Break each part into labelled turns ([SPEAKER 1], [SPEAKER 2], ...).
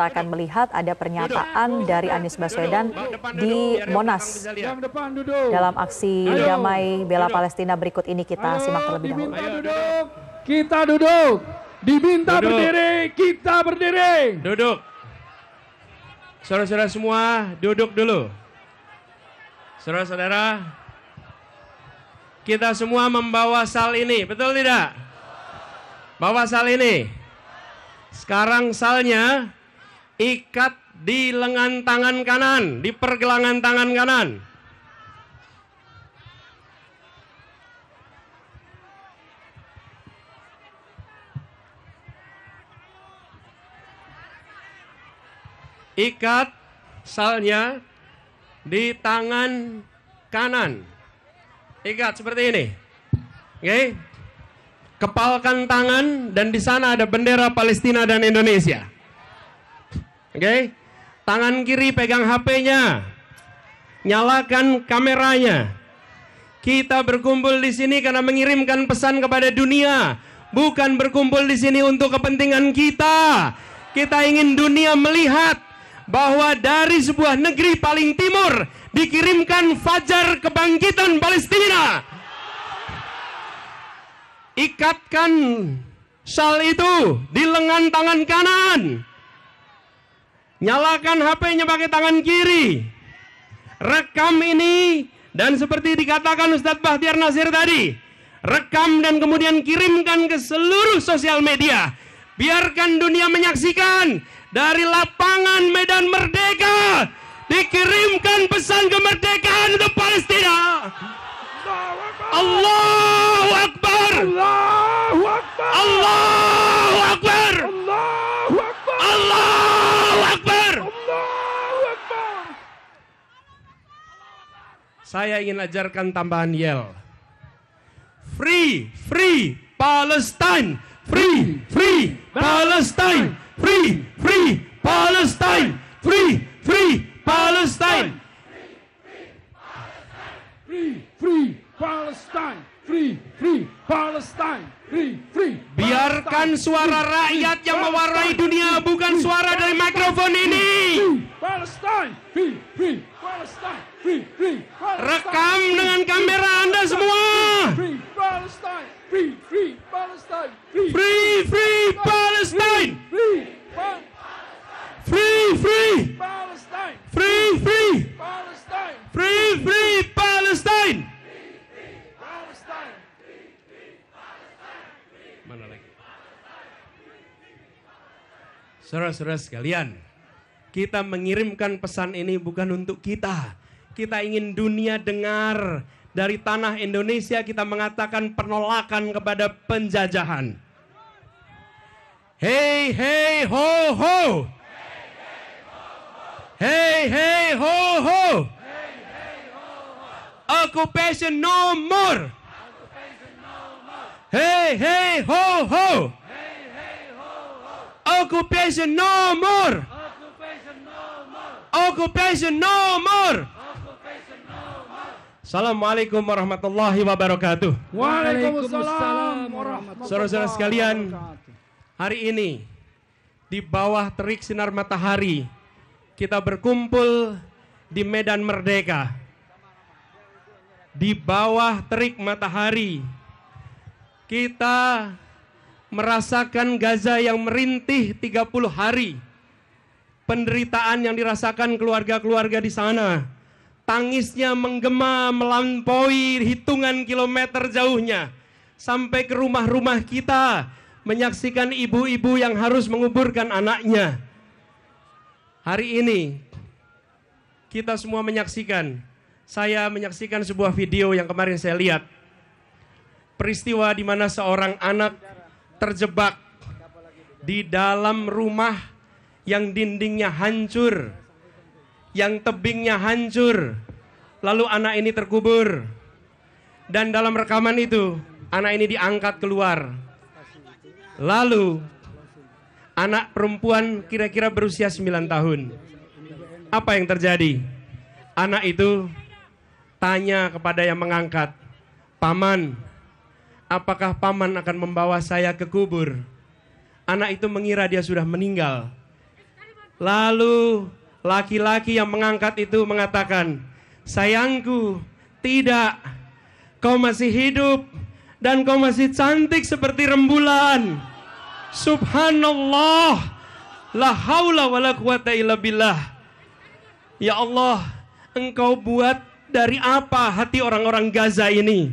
[SPEAKER 1] Kita akan melihat ada pernyataan dari Anies Baswedan di Monas dalam aksi damai bela Palestina berikut ini kita simak terlebih dahulu. Duduk. Kita duduk, diminta duduk. berdiri, kita berdiri. Duduk. Saudara-saudara semua duduk dulu. Saudara-saudara, kita semua membawa sal ini, betul tidak? Bawa sal ini. Sekarang salnya ikat di lengan tangan kanan, di pergelangan tangan kanan. Ikat salnya di tangan kanan. Ikat seperti ini. Oke. Okay? Kepalkan tangan dan di sana ada bendera Palestina dan Indonesia. Oke, Tangan kiri pegang HP-nya. Nyalakan kameranya. Kita berkumpul di sini karena mengirimkan pesan kepada dunia, bukan berkumpul di sini untuk kepentingan kita. Kita ingin dunia melihat bahwa dari sebuah negeri paling timur dikirimkan fajar kebangkitan Palestina. Ikatkan Sal itu di lengan tangan kanan. Nyalakan HP-nya pakai tangan kiri. Rekam ini dan seperti dikatakan Ustadz Bahtiar Nasir tadi, rekam dan kemudian kirimkan ke seluruh sosial media. Biarkan dunia menyaksikan dari lapangan Medan Merdeka dikirimkan pesan kemerdekaan untuk Palestina. Allahu Akbar. Allahu Akbar. Allahu Akbar. Allahu Akbar. Allahu Akbar. Saya ingin ajarkan tambahan yel. Free, free Palestine. Free, free Palestine. Free, free Palestine. Free, free Palestine. Free, free Palestine free, free Palestine, free, free. Palestine, Biarkan suara free, rakyat free, yang mewarnai dunia, bukan free, suara dari mikrofon ini. Free, Palestine, free, free Palestine, free, free Palestine. Rekam dengan kamera Anda semua. Free Free Palestine, free, free Palestine, free, free, free Palestine, free, free, free Palestine. Saudara-saudara sekalian, kita mengirimkan pesan ini bukan untuk kita. Kita ingin dunia dengar dari tanah Indonesia kita mengatakan penolakan kepada penjajahan. Hey hey ho ho. Hey hey ho ho. Occupation no more. Hey hey ho ho. Occupation no more. Occupation no more. Assalamualaikum warahmatullahi wabarakatuh. Waalaikumsalam warahmatullahi Saudara-saudara sekalian, hari ini di bawah terik sinar matahari kita berkumpul di Medan Merdeka. Di bawah terik matahari kita merasakan Gaza yang merintih 30 hari. Penderitaan yang dirasakan keluarga-keluarga di sana. Tangisnya menggema melampaui hitungan kilometer jauhnya. Sampai ke rumah-rumah kita menyaksikan ibu-ibu yang harus menguburkan anaknya. Hari ini kita semua menyaksikan, saya menyaksikan sebuah video yang kemarin saya lihat. Peristiwa di mana seorang anak terjebak di dalam rumah yang dindingnya hancur, yang tebingnya hancur, lalu anak ini terkubur. Dan dalam rekaman itu, anak ini diangkat keluar. Lalu, anak perempuan kira-kira berusia 9 tahun. Apa yang terjadi? Anak itu tanya kepada yang mengangkat, "Paman, apakah paman akan membawa saya ke kubur? Anak itu mengira dia sudah meninggal. Lalu laki-laki yang mengangkat itu mengatakan, "Sayangku, tidak. Kau masih hidup dan kau masih cantik seperti rembulan." Subhanallah. La haula wala quwata illa billah. Ya Allah, engkau buat dari apa hati orang-orang Gaza ini?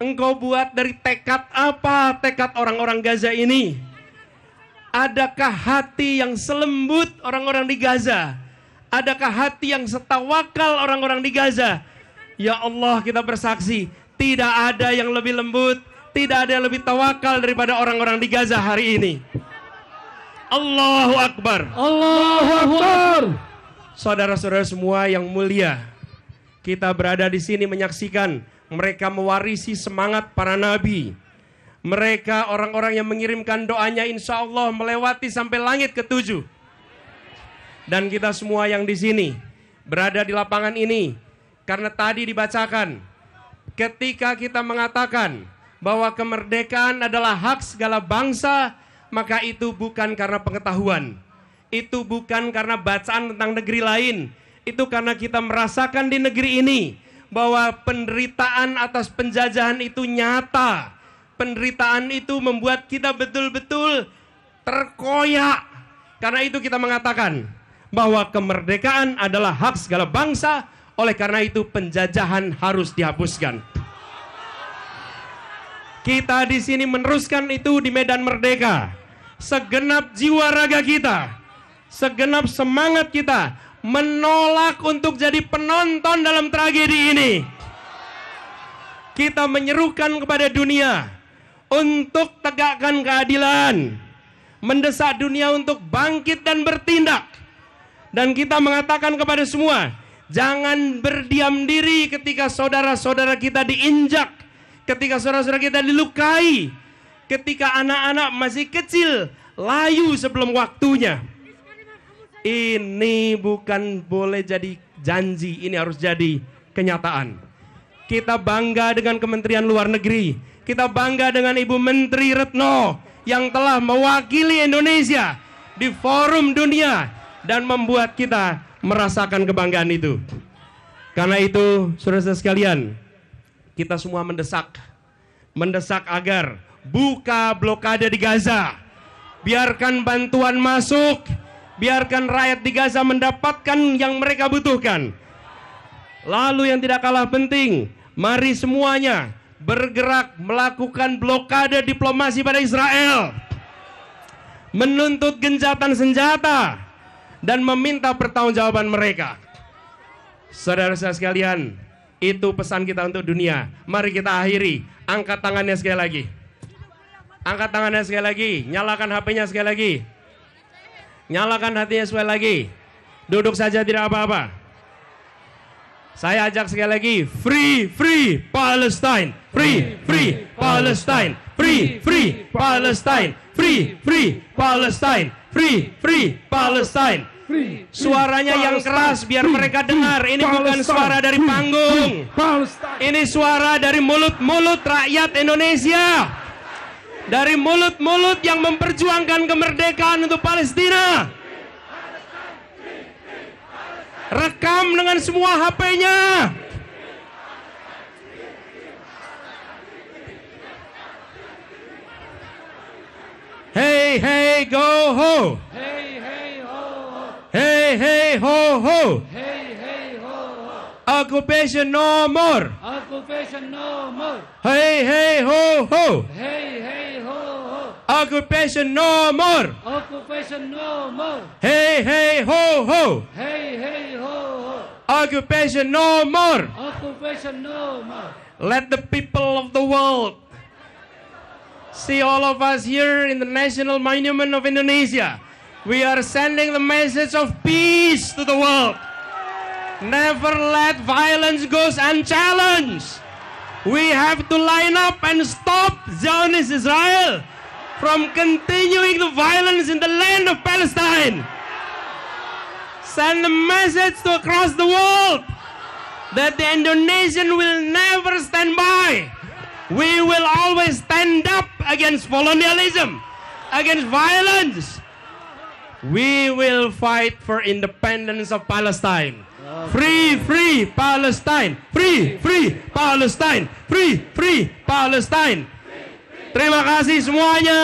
[SPEAKER 1] engkau buat dari tekad apa tekad orang-orang Gaza ini? Adakah hati yang selembut orang-orang di Gaza? Adakah hati yang setawakal orang-orang di Gaza? Ya Allah kita bersaksi, tidak ada yang lebih lembut, tidak ada yang lebih tawakal daripada orang-orang di Gaza hari ini. Allahu Akbar. Allahu Akbar. Saudara-saudara semua yang mulia, kita berada di sini menyaksikan mereka mewarisi semangat para nabi. Mereka orang-orang yang mengirimkan doanya insya Allah melewati sampai langit ketujuh. Dan kita semua yang di sini berada di lapangan ini karena tadi dibacakan ketika kita mengatakan bahwa kemerdekaan adalah hak segala bangsa maka itu bukan karena pengetahuan itu bukan karena bacaan tentang negeri lain itu karena kita merasakan di negeri ini bahwa penderitaan atas penjajahan itu nyata. Penderitaan itu membuat kita betul-betul terkoyak. Karena itu kita mengatakan bahwa kemerdekaan adalah hak segala bangsa, oleh karena itu penjajahan harus dihapuskan. Kita di sini meneruskan itu di Medan Merdeka. Segenap jiwa raga kita, segenap semangat kita menolak untuk jadi penonton dalam tragedi ini. Kita menyerukan kepada dunia untuk tegakkan keadilan, mendesak dunia untuk bangkit dan bertindak. Dan kita mengatakan kepada semua, jangan berdiam diri ketika saudara-saudara kita diinjak, ketika saudara-saudara kita dilukai, ketika anak-anak masih kecil layu sebelum waktunya. Ini bukan boleh jadi janji, ini harus jadi kenyataan. Kita bangga dengan Kementerian Luar Negeri, kita bangga dengan Ibu Menteri Retno yang telah mewakili Indonesia di forum dunia dan membuat kita merasakan kebanggaan itu. Karena itu, saudara-saudara sekalian, kita semua mendesak mendesak agar buka blokade di Gaza. Biarkan bantuan masuk, biarkan rakyat di Gaza mendapatkan yang mereka butuhkan. Lalu yang tidak kalah penting, mari semuanya bergerak melakukan blokade diplomasi pada Israel. Menuntut gencatan senjata dan meminta pertanggungjawaban mereka. Saudara-saudara sekalian, itu pesan kita untuk dunia. Mari kita akhiri. Angkat tangannya sekali lagi. Angkat tangannya sekali lagi. Nyalakan HP-nya sekali lagi. Nyalakan hatinya sekali lagi. Duduk saja tidak apa-apa. Saya ajak sekali lagi, free, free Palestine, free, free Palestine, free, free Palestine, free, free Palestine, free, free Palestine. Free, Suaranya yang keras biar mereka dengar. Ini bukan suara dari panggung. Ini suara dari mulut-mulut rakyat Indonesia dari mulut-mulut yang memperjuangkan kemerdekaan untuk Palestina. Rekam dengan semua HP-nya. Hey, hey, go ho. Hey, hey, ho, ho. Hey, hey, ho, ho. Hey, Occupation no more. Occupation no more. Hey, hey, ho, ho. Hey, hey, ho, ho. Occupation no more. Occupation no more. Hey, hey, ho, ho. Hey, hey, ho, ho. Occupation no more. Occupation no more. Let the people of the world see all of us here in the National Monument of Indonesia. We are sending the message of peace to the world. Never let violence go unchallenged. We have to line up and stop Zionist Israel from continuing the violence in the land of Palestine. Send a message to across the world that the Indonesian will never stand by. We will always stand up against colonialism, against violence. We will fight for independence of Palestine. Free, free Palestine. Free, free Palestine. Free, free Palestine. Terima kasih semuanya.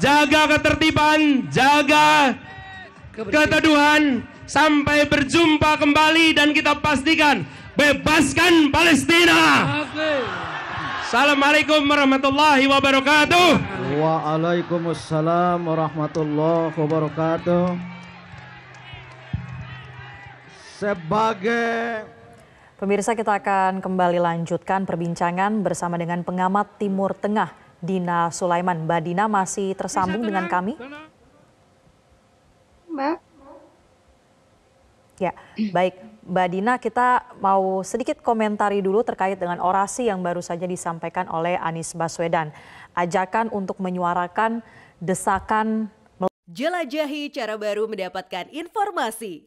[SPEAKER 1] Jaga ketertiban, jaga keteduhan sampai berjumpa kembali dan kita pastikan bebaskan Palestina. Assalamualaikum warahmatullahi wabarakatuh. Waalaikumsalam warahmatullahi wabarakatuh sebagai Pemirsa kita akan kembali lanjutkan perbincangan bersama dengan pengamat Timur Tengah Dina Sulaiman. Mbak Dina masih tersambung dengan kami? Mbak. Ya, baik. Mbak Dina, kita mau sedikit komentari dulu terkait dengan orasi yang baru saja disampaikan oleh Anies Baswedan. Ajakan untuk menyuarakan desakan Jelajahi cara baru mendapatkan informasi.